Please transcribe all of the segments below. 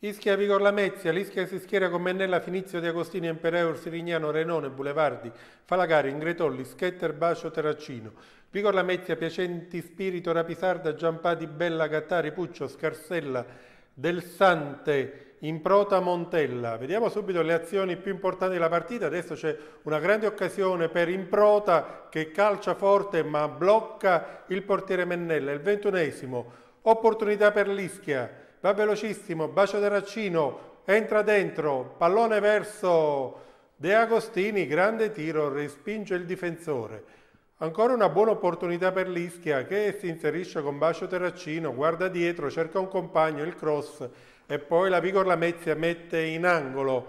Ischia Vigor Lamezia, l'Ischia si schiera con Mennella, Finizio, Di Agostini, Empereur, Sirignano, Renone, Bulevardi, Falagari, Ingretolli, Schetter, Bacio, Terracino. Vigor Lamezia, Piacenti, Spirito, Rapisarda, Giampati, Bella, Gattari, Puccio, Scarsella, Del Sante, Improta, Montella. Vediamo subito le azioni più importanti della partita. Adesso c'è una grande occasione per Improta che calcia forte ma blocca il portiere Mennella. Il ventunesimo, opportunità per l'Ischia va velocissimo, bacio Terraccino, entra dentro, pallone verso De Agostini, grande tiro, respinge il difensore. Ancora una buona opportunità per l'Ischia che si inserisce con Bacio Terraccino, guarda dietro, cerca un compagno, il cross e poi la Vigor Lamezia mette in angolo.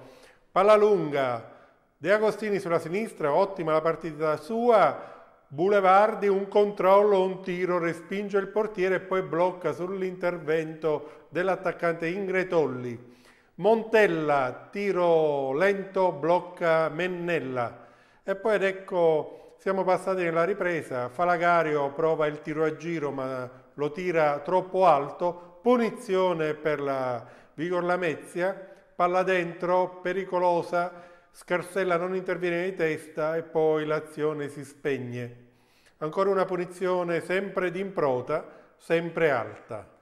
Palla lunga, De Agostini sulla sinistra, ottima la partita sua, Boulevardi un controllo, un tiro, respinge il portiere e poi blocca sull'intervento dell'attaccante Ingretolli. Montella, tiro lento, blocca Mennella. E poi ed ecco, siamo passati nella ripresa, Falagario prova il tiro a giro ma lo tira troppo alto, punizione per la Vigor Lamezia, palla dentro, pericolosa, Scarsella non interviene di testa e poi l'azione si spegne. Ancora una punizione sempre d'improta, sempre alta.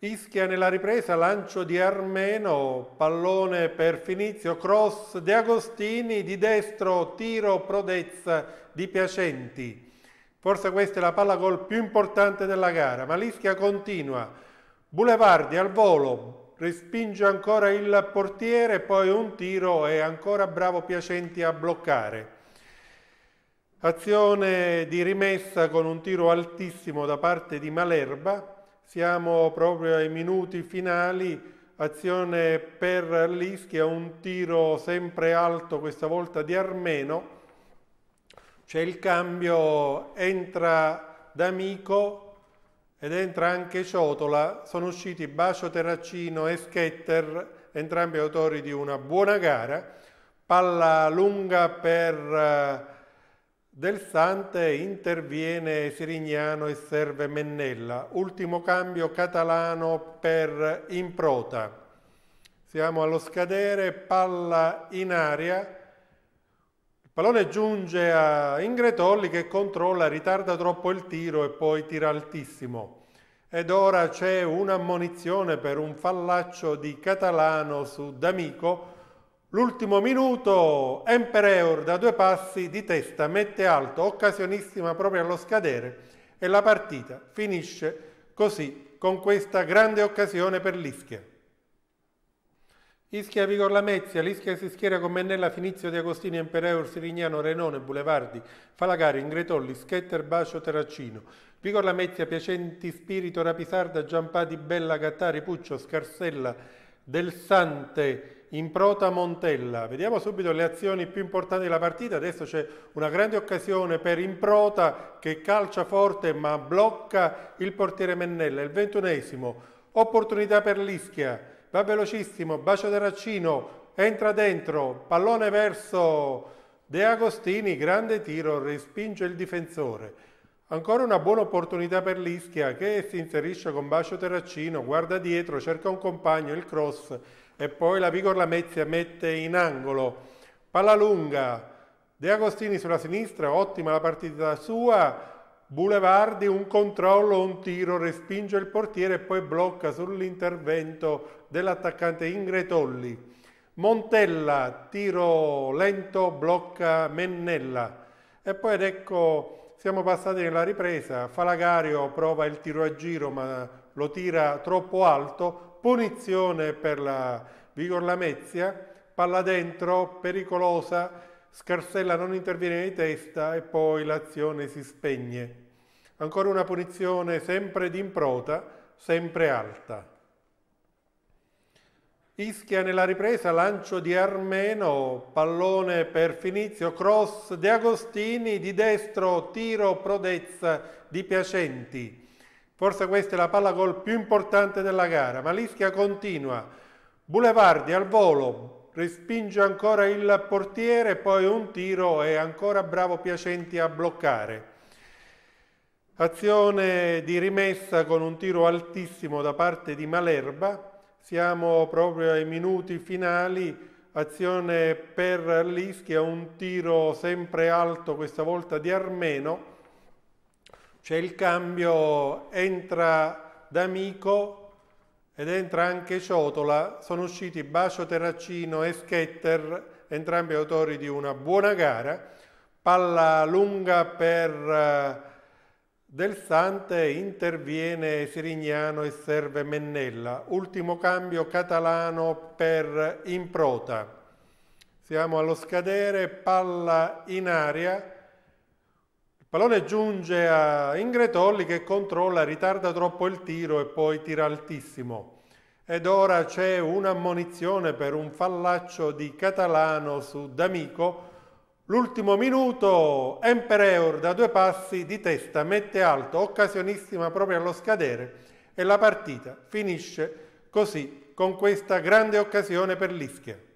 Ischia nella ripresa, lancio di Armeno, pallone per Finizio, cross De Agostini, di destro tiro prodezza di Piacenti. Forse questa è la palla gol più importante della gara, ma l'Ischia continua. Boulevardi al volo, respinge ancora il portiere, poi un tiro e ancora bravo Piacenti a bloccare. Azione di rimessa con un tiro altissimo da parte di Malerba, siamo proprio ai minuti finali, azione per l'Ischia, un tiro sempre alto, questa volta di Armeno, c'è il cambio, entra D'Amico, ed entra anche Ciotola, sono usciti Bacio Terraccino e Schetter, entrambi autori di una buona gara, palla lunga per eh, Del Sante, interviene Sirignano e serve Mennella, ultimo cambio Catalano per Improta. Siamo allo scadere, palla in aria, pallone giunge a Ingretolli che controlla, ritarda troppo il tiro e poi tira altissimo. Ed ora c'è un'ammonizione per un fallaccio di Catalano su D'Amico. L'ultimo minuto, Empereur da due passi di testa mette alto, occasionissima proprio allo scadere e la partita finisce così con questa grande occasione per l'Ischia. Ischia Vigor Lamezia, l'Ischia si schiera con Mennella, Finizio di Agostini, Empereur, Sirignano, Renone, Bulevardi, Falagari, Ingretolli, Schetter, Bacio, Terracino. Vigor Lamezia, Piacenti, Spirito, Rapisarda, Giampati, Bella, Gattari, Puccio, Scarsella, Del Sante, Improta, Montella. Vediamo subito le azioni più importanti della partita. Adesso c'è una grande occasione per Improta che calcia forte ma blocca il portiere Mennella. Il ventunesimo, opportunità per l'Ischia va velocissimo, bacio da raccino, entra dentro, pallone verso De Agostini, grande tiro, respinge il difensore. Ancora una buona opportunità per l'Ischia che si inserisce con Bacio Terraccino, guarda dietro, cerca un compagno, il cross e poi la Vigor Lamezia mette in angolo. Palla lunga, De Agostini sulla sinistra, ottima la partita sua, Boulevardi un controllo, un tiro, respinge il portiere e poi blocca sull'intervento dell'attaccante Ingretolli. Montella, tiro lento, blocca Mennella. E poi ed ecco, siamo passati nella ripresa, Falagario prova il tiro a giro ma lo tira troppo alto, punizione per la Vigor Lamezia, palla dentro, pericolosa, Scarsella non interviene di testa e poi l'azione si spegne. Ancora una punizione sempre d'improta, sempre alta. Ischia nella ripresa, lancio di Armeno, pallone per Finizio, cross De Agostini, di destro tiro Prodezza di Piacenti. Forse questa è la palla gol più importante della gara, ma l'Ischia continua. Boulevardi al volo, respinge ancora il portiere, poi un tiro e ancora bravo Piacenti a bloccare. Azione di rimessa con un tiro altissimo da parte di Malerba, siamo proprio ai minuti finali, azione per Lischia, un tiro sempre alto, questa volta di Armeno, c'è il cambio, entra D'Amico, ed entra anche Ciotola, sono usciti Bacio Terracino e Schetter, entrambi autori di una buona gara, palla lunga per eh, Del Sante, interviene Sirignano e serve Mennella, ultimo cambio catalano per Improta. Siamo allo scadere, palla in aria, pallone giunge a Ingretolli che controlla, ritarda troppo il tiro e poi tira altissimo. Ed ora c'è un'ammonizione per un fallaccio di Catalano su D'Amico. L'ultimo minuto, Empereur da due passi di testa mette alto, occasionissima proprio allo scadere e la partita finisce così con questa grande occasione per l'Ischia.